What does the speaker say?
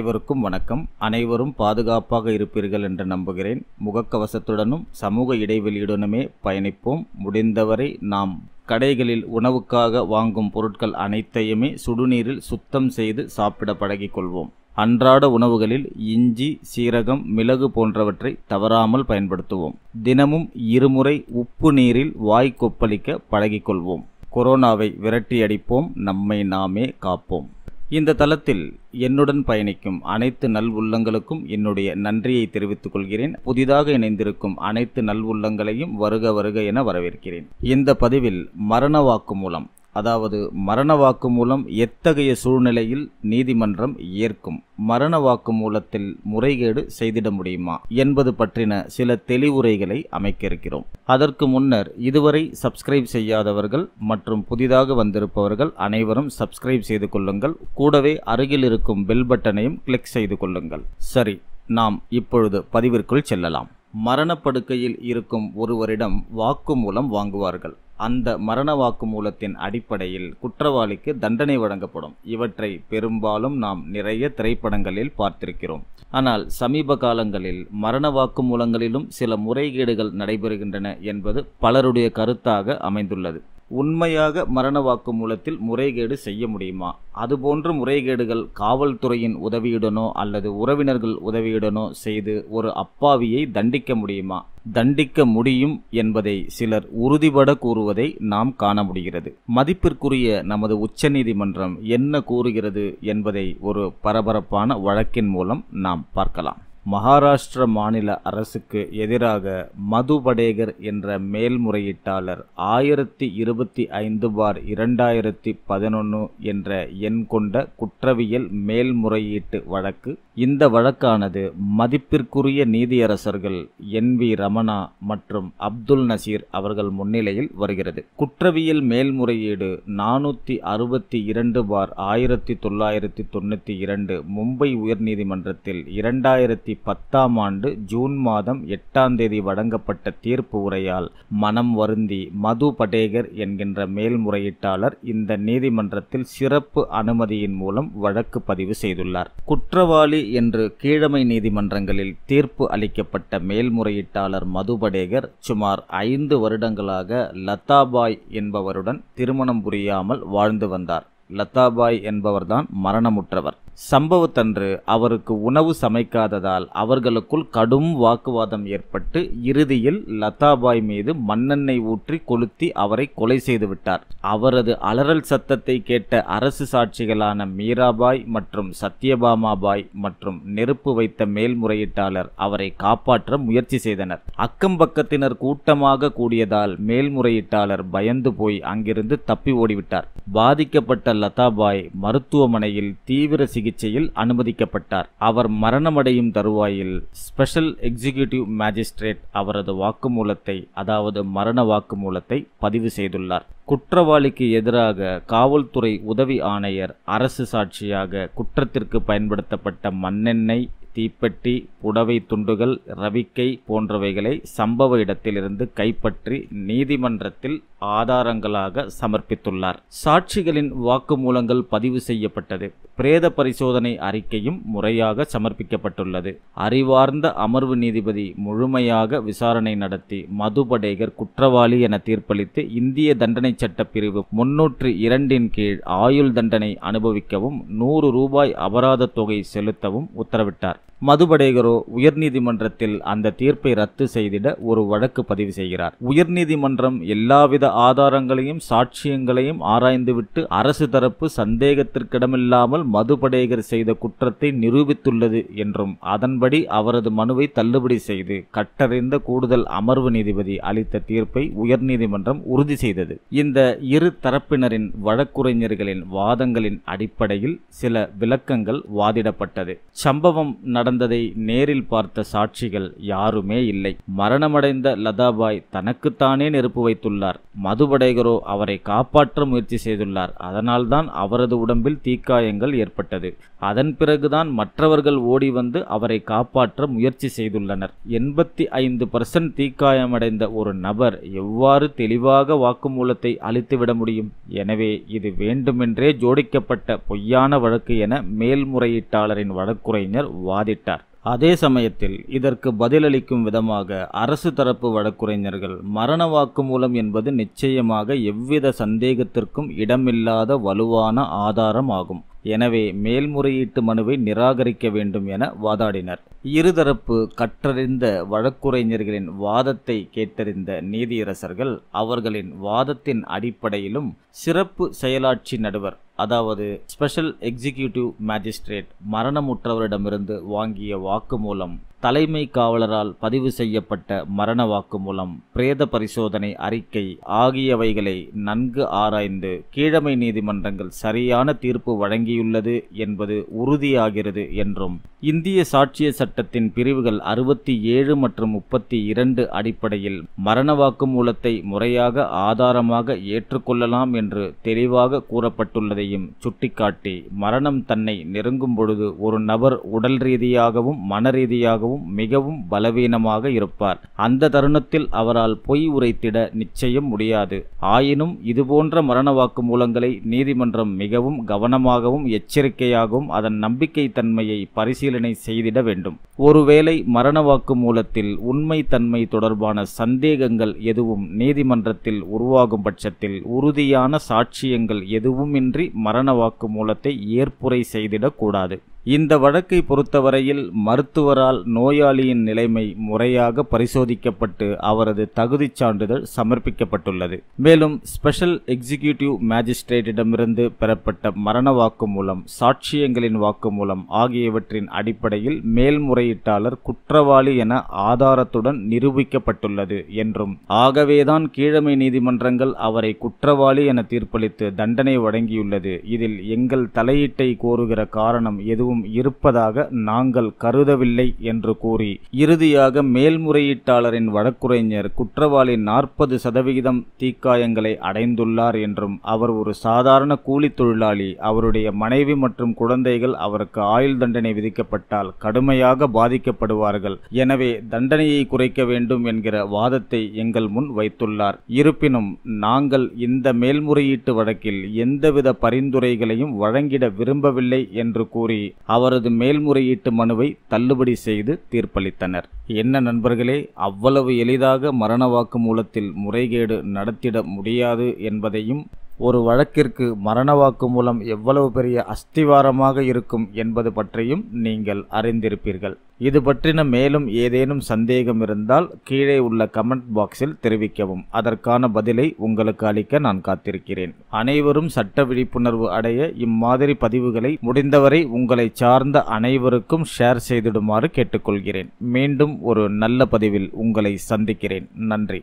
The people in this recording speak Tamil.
அனைவருக்கும் வணக்கம் அனைவரும் பாதுகாப்பாக இருப்பீர்கள் என்று நம்புகிறேன் முகக்கவசத்துடனும் சமூக இடைவெளியுடனுமே பயணிப்போம் முடிந்தவரை நாம் கடைகளில் உணவுக்காக வாங்கும் பொருட்கள் அனைத்தையுமே சுடுநீரில் சுத்தம் செய்து சாப்பிட பழகிக்கொள்வோம் அன்றாட உணவுகளில் இஞ்சி சீரகம் மிளகு போன்றவற்றை தவறாமல் பயன்படுத்துவோம் தினமும் இருமுறை உப்பு நீரில் வாய் கொப்பளிக்க பழகிக்கொள்வோம் கொரோனாவை விரட்டியடிப்போம் நம்மை நாமே காப்போம் இந்த தளத்தில் என்னுடன் பயணிக்கும் அனைத்து நல் உள்ளங்களுக்கும் என்னுடைய நன்றியை தெரிவித்துக் கொள்கிறேன் புதிதாக இணைந்திருக்கும் அனைத்து நல் உள்ளங்களையும் வருக வருக என வரவேற்கிறேன் இந்த பதிவில் மரண வாக்கு மூலம் அதாவது மரண வாக்குமூலம் எத்தகைய சூழ்நிலையில் நீதிமன்றம் ஏற்கும் மரண வாக்குமூலத்தில் முறைகேடு செய்திட முடியுமா என்பது பற்றின சில தெளிவுரைகளை அமைக்க இருக்கிறோம் அதற்கு முன்னர் இதுவரை சப்ஸ்கிரைப் செய்யாதவர்கள் மற்றும் புதிதாக வந்திருப்பவர்கள் அனைவரும் சப்ஸ்கிரைப் செய்து கொள்ளுங்கள் கூடவே அருகில் இருக்கும் பெல் பட்டனையும் கிளிக் செய்து கொள்ளுங்கள் சரி நாம் இப்பொழுது பதிவிற்குள் செல்லலாம் மரணப்படுக்கையில் இருக்கும் ஒருவரிடம் வாக்கு மூலம் வாங்குவார்கள் அந்த மரண வாக்குமூலத்தின் அடிப்படையில் குற்றவாளிக்கு தண்டனை வழங்கப்படும் இவற்றை பெரும்பாலும் நாம் நிறைய திரைப்படங்களில் பார்த்திருக்கிறோம் ஆனால் சமீப காலங்களில் மரண வாக்குமூலங்களிலும் சில முறைகேடுகள் நடைபெறுகின்றன என்பது பலருடைய கருத்தாக அமைந்துள்ளது உண்மையாக மரண வாக்குமூலத்தில் முறைகேடு செய்ய முடியுமா அதுபோன்ற முறைகேடுகள் காவல்துறையின் உதவியுடனோ அல்லது உறவினர்கள் உதவியுடனோ செய்து ஒரு அப்பாவியை தண்டிக்க முடியுமா தண்டிக்க முடியும் என்பதை சிலர் உறுதிபட கூறுவதை நாம் காண முடிகிறது மதிப்பிற்குரிய நமது உச்சநீதிமன்றம் என்ன கூறுகிறது என்பதை ஒரு பரபரப்பான வழக்கின் மூலம் நாம் பார்க்கலாம் மகாராஷ்டிர மாநில அரசுக்கு எதிராக மது படேகர் என்ற மேல்முறையீட்டாளர் ஆயிரத்தி இருபத்தி ஐந்து பார் இரண்டாயிரத்தி பதினொன்று என்ற எண் கொண்ட குற்றவியல் மேல்முறையீட்டு வழக்கு இந்த வழக்கானது மதிப்பிற்குரிய நீதியரசர்கள் என் வி ரமணா மற்றும் அப்துல் நசீர் அவர்கள் முன்னிலையில் வருகிறது குற்றவியல் மேல்முறையீடு நானூற்றி அறுபத்தி இரண்டு பார் ஆயிரத்தி தொள்ளாயிரத்தி தொண்ணூற்றி இரண்டு மும்பை உயர்நீதிமன்றத்தில் இரண்டாயிரத்தி பத்தாம் ஆண்டு ஜூன் மாதம் எட்டாம் தேதி வழங்கப்பட்ட தீர்ப்பு உரையால் மனம் வருந்தி மது படேகர் என்கின்ற மேல்முறையீட்டாளர் இந்த நீதிமன்றத்தில் சிறப்பு அனுமதியின் மூலம் வழக்கு பதிவு செய்துள்ளார் குற்றவாளி என்று கீழமை நீதிமன்றங்களில் தீர்ப்பு அளிக்கப்பட்ட மேல்முறையீட்டாளர் மதுபடேகர் சுமார் ஐந்து வருடங்களாக லதாபாய் என்பவருடன் திருமணம் புரியாமல் வாழ்ந்து வந்தார் லதாபாய் என்பவர்தான் மரணமுற்றவர் சம்பவத்தன்று அவருக்கு உணவு சமைக்காததால் அவர்களுக்குள் கடும் வாக்குவாதம் ஏற்பட்டு இறுதியில் லதாபாய் மீது மண்ணெண்ணெய் ஊற்றி கொளுத்தி அவரை கொலை செய்துவிட்டார் அவரது அலறல் சத்தத்தை கேட்ட அரசு சாட்சிகளான மீராபாய் மற்றும் சத்யபாமாபாய் மற்றும் நெருப்பு வைத்த மேல்முறையீட்டாளர் அவரை காப்பாற்ற முயற்சி செய்தனர் அக்கம்பக்கத்தினர் கூட்டமாக கூடியதால் மேல்முறையீட்டாளர் பயந்து போய் அங்கிருந்து தப்பி ஓடிவிட்டார் பாதிக்கப்பட்ட லதாபாய் மருத்துவமனையில் தீவிர சிகிச்சை சிகிச்சையில் அனுமதிக்கப்பட்டார் அவர் மரணமடையும் தருவாயில் ஸ்பெஷல் எக்ஸிகியூட்டிவ் மேஜிஸ்ட்ரேட் அவரது வாக்குமூலத்தை அதாவது மரண வாக்குமூலத்தை பதிவு செய்துள்ளார் குற்றவாளிக்கு எதிராக காவல்துறை உதவி ஆணையர் அரசு சாட்சியாக குற்றத்திற்கு பயன்படுத்தப்பட்ட மண்ணெண்ணெய் தீப்பெட்டி புடவை துண்டுகள் ரவிக்கை போன்றவைகளை சம்பவ இடத்திலிருந்து கைப்பற்றி நீதிமன்றத்தில் ஆதாரங்களாக சமர்ப்பித்துள்ளார் சாட்சிகளின் வாக்குமூலங்கள் பதிவு செய்யப்பட்டது பிரேத பரிசோதனை அறிக்கையும் முறையாக சமர்ப்பிக்கப்பட்டுள்ளது அறிவார்ந்த அமர்வு நீதிபதி முழுமையாக விசாரணை நடத்தி மதுபடேகர் குற்றவாளி என தீர்ப்பளித்து இந்திய தண்டனை சட்ட பிரிவு முன்னூற்று இரண்டின் கீழ் ஆயுள் தண்டனை அனுபவிக்கவும் நூறு ரூபாய் அபராத தொகை செலுத்தவும் உத்தரவிட்டார் மதுபடேகரோ உயர்நீதிமன்றத்தில் அந்த தீர்ப்பை ரத்து செய்திட ஒரு வழக்கு பதிவு செய்கிறார் உயர்நீதிமன்றம் எல்லாவித ஆதாரங்களையும் சாட்சியங்களையும் ஆராய்ந்துவிட்டு அரசு தரப்பு சந்தேகத்திற்கிடமில்லாமல் மதுபடேகர் செய்த குற்றத்தை நிரூபித்துள்ளது என்றும் அதன்படி அவரது மனுவை தள்ளுபடி செய்து கட்டறிந்த கூடுதல் அமர்வு நீதிபதி அளித்த தீர்ப்பை உயர்நீதிமன்றம் உறுதி செய்தது இந்த இரு தரப்பினரின் வழக்குரைஞர்களின் வாதங்களின் அடிப்படையில் சில விளக்கங்கள் வாதிடப்பட்டது சம்பவம் நட நடந்ததை நேரில் பார்த்த சாட்சிகள் யாருமே இல்லை மரணமடைந்த லதாபாய் தனக்குத்தானே நெருப்பு வைத்துள்ளார் மதுபடைகரோ அவரை காப்பாற்ற முயற்சி செய்துள்ளார் அதனால்தான் அவரது உடம்பில் தீக்காயங்கள் ஏற்பட்டது அதன் பிறகுதான் மற்றவர்கள் ஓடி வந்து அவரை காப்பாற்ற முயற்சி செய்துள்ளனர் எண்பத்தி ஐந்து பர்சன்ட் தீக்காயமடைந்த ஒரு நபர் எவ்வாறு தெளிவாக வாக்குமூலத்தை அளித்துவிட முடியும் எனவே இது வேண்டுமென்றே ஜோடிக்கப்பட்ட பொய்யான வழக்கு என மேல்முறையீட்டாளரின் வழக்குரைஞர் வாதிட்டார் குறிப்பிட்டார் அதே சமயத்தில் இதற்கு பதிலளிக்கும் விதமாக அரசு தரப்பு வழக்குரைஞர்கள் மரண வாக்குமூலம் என்பது நிச்சயமாக எவ்வித சந்தேகத்திற்கும் இடமில்லாத வலுவான ஆதாரம் ஆகும் எனவே மேல்முறையீட்டு மனுவை நிராகரிக்க வேண்டும் என வாதாடினர் இருதரப்பு கற்றறிந்த வழக்குரைஞர்களின் வாதத்தை கேட்டறிந்த நீதியரசர்கள் அவர்களின் வாதத்தின் அடிப்படையிலும் சிறப்பு செயலாட்சி நடுவர் அதாவது ஸ்பெஷல் எக்ஸிக்யூட்டிவ் மேஜிஸ்ட்ரேட் மரணமுற்றவரிடமிருந்து வாங்கிய வாக்குமூலம் தலைமை காவலரால் பதிவு செய்யப்பட்ட மரண வாக்குமூலம் பிரேத பரிசோதனை அறிக்கை ஆகியவைகளை நன்கு ஆராய்ந்து கீழமை நீதிமன்றங்கள் சரியான தீர்ப்பு வழங்கியுள்ளது என்பது உறுதியாகிறது என்றும் இந்திய சாட்சிய சட்டத்தின் பிரிவுகள் அறுபத்தி ஏழு மற்றும் முப்பத்தி இரண்டு அடிப்படையில் மரண வாக்குமூலத்தை முறையாக ஆதாரமாக ஏற்றுக்கொள்ளலாம் என்று தெளிவாக கூறப்பட்டுள்ளதை என்பதையும் சுட்டிக்காட்டி மரணம் தன்னை நெருங்கும் பொழுது ஒரு நபர் உடல் ரீதியாகவும் மன ரீதியாகவும் மிகவும் பலவீனமாக இருப்பார் அந்த தருணத்தில் அவரால் பொய் உரைத்திட நிச்சயம் முடியாது ஆயினும் இதுபோன்ற மரண வாக்கு மூலங்களை நீதிமன்றம் மிகவும் கவனமாகவும் எச்சரிக்கையாகவும் அதன் நம்பிக்கை தன்மையை பரிசீலனை செய்திட வேண்டும் ஒருவேளை மரண வாக்கு மூலத்தில் உண்மை தன்மை தொடர்பான சந்தேகங்கள் எதுவும் நீதிமன்றத்தில் உருவாகும் பட்சத்தில் உறுதியான சாட்சியங்கள் எதுவுமின்றி மரண வாக்கு மூலத்தை ஏற்புரை செய்திடக்கூடாது இந்த வழக்கை பொறுத்தவரையில் மருத்துவரால் நோயாளியின் நிலைமை முறையாக பரிசோதிக்கப்பட்டு அவரது தகுதிச் சான்றிதழ் சமர்ப்பிக்கப்பட்டுள்ளது மேலும் ஸ்பெஷல் எக்ஸிக்யூட்டிவ் மேஜிஸ்ட்ரேட்டிடமிருந்து பெறப்பட்ட மரண வாக்கு மூலம் சாட்சியங்களின் வாக்கு மூலம் ஆகியவற்றின் அடிப்படையில் மேல்முறையீட்டாளர் குற்றவாளி என ஆதாரத்துடன் நிரூபிக்கப்பட்டுள்ளது என்றும் ஆகவேதான் கீழமை நீதிமன்றங்கள் அவரை குற்றவாளி என தீர்ப்பளித்து தண்டனை வழங்கியுள்ளது இதில் எங்கள் தலையீட்டை கோருகிற காரணம் எதுவும் எதுவும் இருப்பதாக நாங்கள் கருதவில்லை என்று கூறி இறுதியாக மேல்முறையீட்டாளரின் வழக்குரைஞர் குற்றவாளி நாற்பது சதவிகிதம் தீக்காயங்களை அடைந்துள்ளார் என்றும் அவர் ஒரு சாதாரண கூலி தொழிலாளி அவருடைய மனைவி மற்றும் குழந்தைகள் அவருக்கு ஆயுள் தண்டனை விதிக்கப்பட்டால் கடுமையாக பாதிக்கப்படுவார்கள் எனவே தண்டனையை குறைக்க வேண்டும் என்கிற வாதத்தை எங்கள் முன் வைத்துள்ளார் இருப்பினும் நாங்கள் இந்த மேல்முறையீட்டு வழக்கில் எந்தவித பரிந்துரைகளையும் வழங்கிட விரும்பவில்லை என்று கூறி அவரது மேல்முறையீட்டு மனுவை தள்ளுபடி செய்து தீர்ப்பளித்தனர் என்ன நண்பர்களே அவ்வளவு எளிதாக மரண வாக்குமூலத்தில் முறைகேடு நடத்திட முடியாது என்பதையும் ஒரு வழக்கிற்கு வாக்கு மூலம் எவ்வளவு பெரிய அஸ்திவாரமாக இருக்கும் என்பது பற்றியும் நீங்கள் அறிந்திருப்பீர்கள் இது பற்றின மேலும் ஏதேனும் சந்தேகம் இருந்தால் கீழே உள்ள கமெண்ட் பாக்ஸில் தெரிவிக்கவும் அதற்கான பதிலை உங்களுக்கு அளிக்க நான் காத்திருக்கிறேன் அனைவரும் சட்ட விழிப்புணர்வு அடைய இம்மாதிரி பதிவுகளை முடிந்தவரை உங்களை சார்ந்த அனைவருக்கும் ஷேர் செய்திடுமாறு கேட்டுக்கொள்கிறேன் மீண்டும் ஒரு நல்ல பதிவில் உங்களை சந்திக்கிறேன் நன்றி